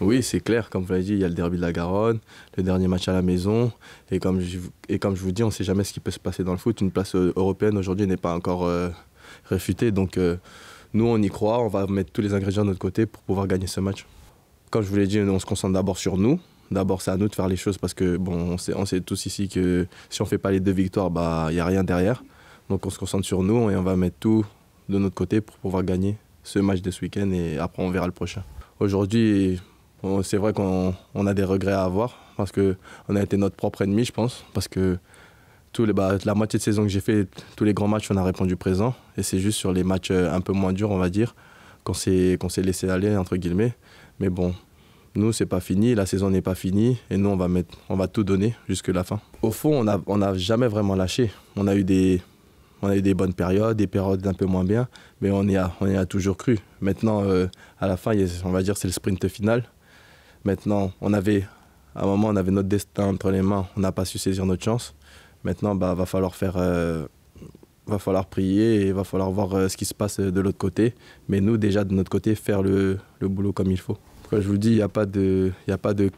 Oui, c'est clair. Comme vous l'avez dit, il y a le derby de la Garonne, le dernier match à la maison. Et comme je, et comme je vous dis, on ne sait jamais ce qui peut se passer dans le foot. Une place euh, européenne aujourd'hui n'est pas encore euh, réfutée. Donc euh, nous, on y croit. On va mettre tous les ingrédients de notre côté pour pouvoir gagner ce match. Comme je vous l'ai dit, on se concentre d'abord sur nous. D'abord, c'est à nous de faire les choses parce que bon, on sait, tous ici que si on ne fait pas les deux victoires, bah, il n'y a rien derrière. Donc on se concentre sur nous et on va mettre tout de notre côté pour pouvoir gagner ce match de ce week-end et après on verra le prochain. Aujourd'hui, c'est vrai qu'on a des regrets à avoir parce qu'on a été notre propre ennemi, je pense. Parce que tous les, bah, la moitié de saison que j'ai fait, tous les grands matchs, on a répondu présent. Et c'est juste sur les matchs euh, un peu moins durs, on va dire, qu'on s'est laissé aller, entre guillemets. Mais bon, nous, c'est pas fini, la saison n'est pas finie. Et nous, on va, mettre, on va tout donner jusque la fin. Au fond, on n'a jamais vraiment lâché. On a eu des, on a eu des bonnes périodes, des périodes un peu moins bien, mais on y a, on toujours cru. Maintenant, euh, à la fin, on va dire c'est le sprint final. Maintenant, on avait, à un moment, on avait notre destin entre les mains, on n'a pas su saisir notre chance. Maintenant, il bah, va falloir faire, euh, va falloir prier et va falloir voir euh, ce qui se passe euh, de l'autre côté. Mais nous, déjà de notre côté, faire le, boulot comme il faut. je vous dis, il n'y a pas de, a pas de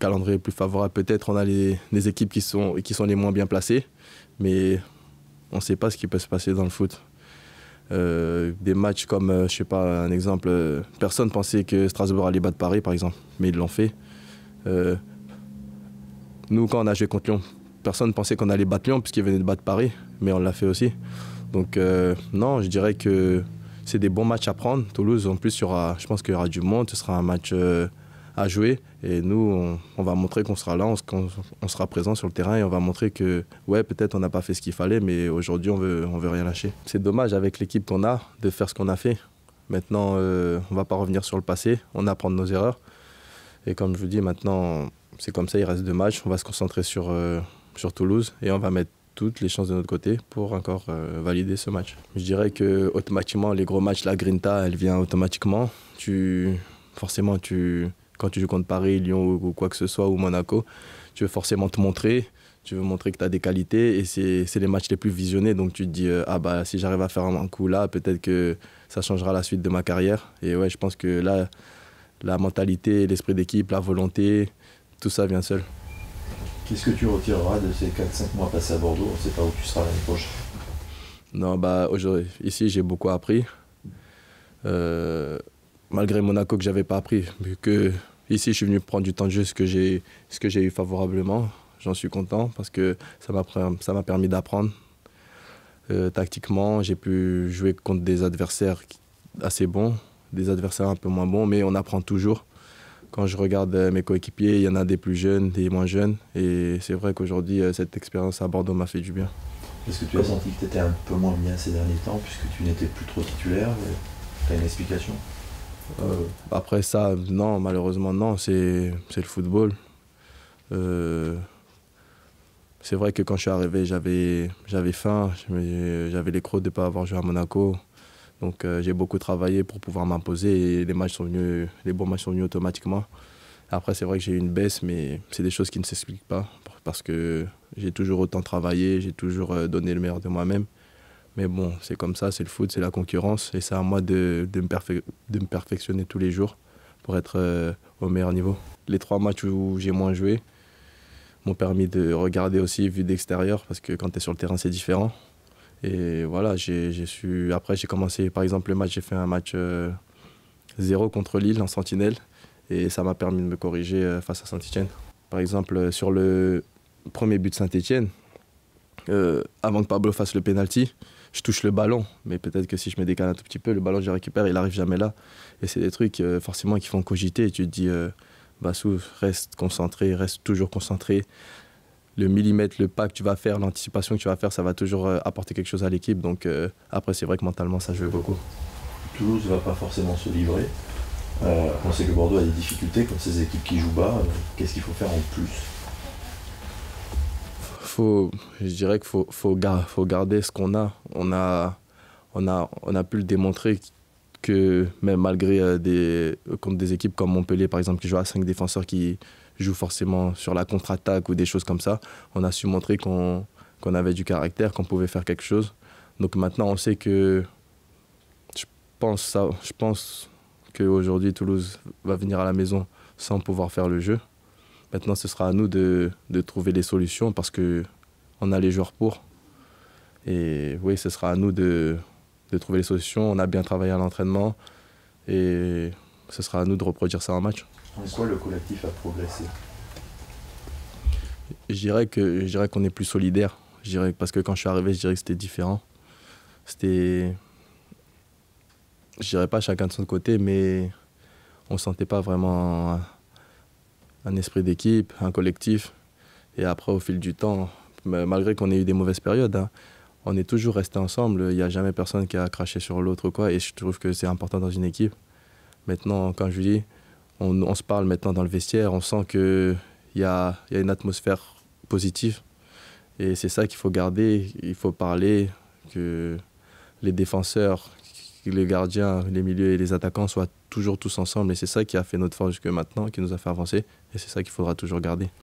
calendrier plus favorable. Peut-être on a les, équipes qui sont, qui sont les moins bien placées, mais on ne sait pas ce qui peut se passer dans le foot. Euh, des matchs comme, euh, je sais pas, un exemple, personne euh, personne pensait que Strasbourg allait battre Paris, par exemple, mais ils l'ont fait. nous, quand on a joué contre Lyon, personne pensait qu'on allait battre Lyon puisqu'ils venaient de battre Paris, mais on l'a fait aussi. Donc non, je dirais que c'est des bons matchs à prendre. Toulouse, en plus, je pense qu'il y aura du monde, ce sera un match à jouer. Et nous, on, va montrer qu'on sera là, on, sera présent sur le terrain et on va montrer que, ouais, peut-être on n'a pas fait ce qu'il fallait, mais aujourd'hui, on veut, on veut rien lâcher. C'est dommage avec l'équipe qu'on a de faire ce qu'on a fait. Maintenant, euh, on ne va pas revenir sur le passé, on apprend de nos erreurs. Et comme je vous dis, maintenant, c'est comme ça, il reste deux matchs. On va se concentrer sur, euh, sur Toulouse et on va mettre toutes les chances de notre côté pour encore euh, valider ce match. Je dirais que automatiquement, les gros matchs, la Grinta, elle vient automatiquement. Tu, forcément, tu, quand tu joues contre Paris, Lyon ou, quoi que ce soit, ou Monaco, tu veux forcément te montrer tu veux montrer que tu as des qualités et c'est les matchs les plus visionnés. Donc tu te dis, euh, ah bah si j'arrive à faire un coup là, peut-être que ça changera la suite de ma carrière. Et ouais, je pense que là, la mentalité, l'esprit d'équipe, la volonté, tout ça vient seul. Qu'est-ce que tu retireras de ces 4-5 mois passés à Bordeaux On ne sait pas où tu seras l'année prochaine. Non, bah aujourd'hui, ici j'ai beaucoup appris. Euh, malgré Monaco que j'avais pas appris. Vu que ici, je suis venu prendre du temps de jeu, ce que j'ai, ce que j'ai eu favorablement. J'en suis content parce que ça m'a, permis d'apprendre. Euh, tactiquement, j'ai pu jouer contre des adversaires assez bons, des adversaires un peu moins bons, mais on apprend toujours. Quand je regarde euh, mes coéquipiers, il y en a des plus jeunes, des moins jeunes. Et c'est vrai qu'aujourd'hui, euh, cette expérience à Bordeaux m'a fait du bien. Est-ce que tu as senti que tu étais un peu moins bien ces derniers temps, puisque tu n'étais plus trop titulaire Tu as une explication euh, après ça, non, malheureusement, non, c'est le football. Euh, c'est vrai que quand je suis arrivé, j'avais faim, j'avais les crocs de ne pas avoir joué à Monaco. Donc euh, j'ai beaucoup travaillé pour pouvoir m'imposer et les, matchs sont venus, les bons matchs sont venus automatiquement. Après, c'est vrai que j'ai eu une baisse, mais c'est des choses qui ne s'expliquent pas parce que j'ai toujours autant travaillé, j'ai toujours donné le meilleur de moi-même. Mais bon, c'est comme ça, c'est le foot, c'est la concurrence. Et c'est à moi de, de, me perfectionner tous les jours pour être euh, au meilleur niveau. Les trois matchs où j'ai moins joué m'ont permis de regarder aussi vue d'extérieur, parce que quand tu es sur le terrain, c'est différent. Et voilà, j'ai Après, j'ai commencé, par exemple, le match, j'ai fait un match 0 euh, zéro contre Lille en sentinelle. Et ça m'a permis de me corriger euh, face à Saint-Etienne. Par exemple, sur le premier but de Saint-Etienne, avant que Pablo fasse le penalty, je touche le ballon, mais peut-être que si je me décale un tout petit peu, le ballon, je récupère, il n'arrive jamais là. Et c'est des trucs euh, forcément qui font cogiter. tu te dis, euh, reste concentré, reste toujours concentré. Le millimètre, le pas que tu vas faire, l'anticipation que tu vas faire, ça va toujours euh, apporter quelque chose à l'équipe. Donc euh, après, c'est vrai que mentalement, ça joue beaucoup. Toulouse ne va pas forcément se livrer. on sait que Bordeaux a des difficultés contre ces équipes qui jouent bas. Qu'est-ce qu'il faut faire en plus faut, je dirais qu'il faut, faut, garder ce qu'on a. On a, on a. on a pu le démontrer que même malgré euh, des, euh, contre des équipes comme Montpellier, par exemple, qui jouent à 5 défenseurs qui jouent forcément sur la contre-attaque ou des choses comme ça, on a su montrer qu'on avait du caractère, qu'on pouvait faire quelque chose. Donc maintenant, on sait que je pense, je pense qu'aujourd'hui, Toulouse va venir à la maison sans pouvoir faire le jeu. Maintenant, ce sera à nous de, trouver les solutions parce qu'on a les joueurs pour. Et oui, ce sera à nous de, trouver les solutions. On a bien travaillé à l'entraînement et ce sera à nous de reproduire ça en match. En quoi le collectif a progressé Je dirais que qu'on est plus solidaire. parce que quand je suis arrivé, je dirais que c'était différent. C'était je dirais pas chacun de son côté mais on ne sentait pas vraiment un esprit d'équipe, un collectif. Et après, au fil du temps, malgré qu'on ait eu des mauvaises périodes, hein, on est toujours resté ensemble. Il n'y a jamais personne qui a craché sur l'autre quoi. Et je trouve que c'est important dans une équipe. Maintenant, quand je dis, on, se parle maintenant dans le vestiaire, on sent qu'il y a, y a une atmosphère positive. Et c'est ça qu'il faut garder. Il faut parler, que les défenseurs, les gardiens, les milieux et les attaquants soient toujours tous ensemble. Et c'est ça qui a fait notre force jusque maintenant, qui nous a fait avancer. Et c'est ça qu'il faudra toujours garder.